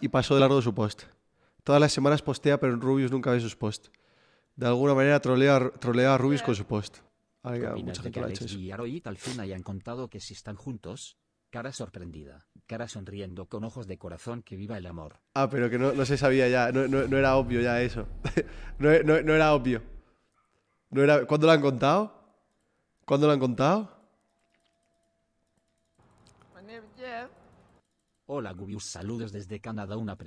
y pasó de largo de su post. Todas las semanas postea, pero Rubius nunca ve sus posts. De alguna manera trolea, trolea a Rubius con su post. Ay, mucha gente que y Aroit al fin hayan contado que si están juntos, cara sorprendida, cara sonriendo con ojos de corazón que viva el amor. Ah, pero que no, no se sabía ya, no, no, era obvio ya eso. no, era obvio. No era... ¿Cuándo lo han contado? ¿Cuándo lo han contado? Hola Gubius saludos desde Canadá una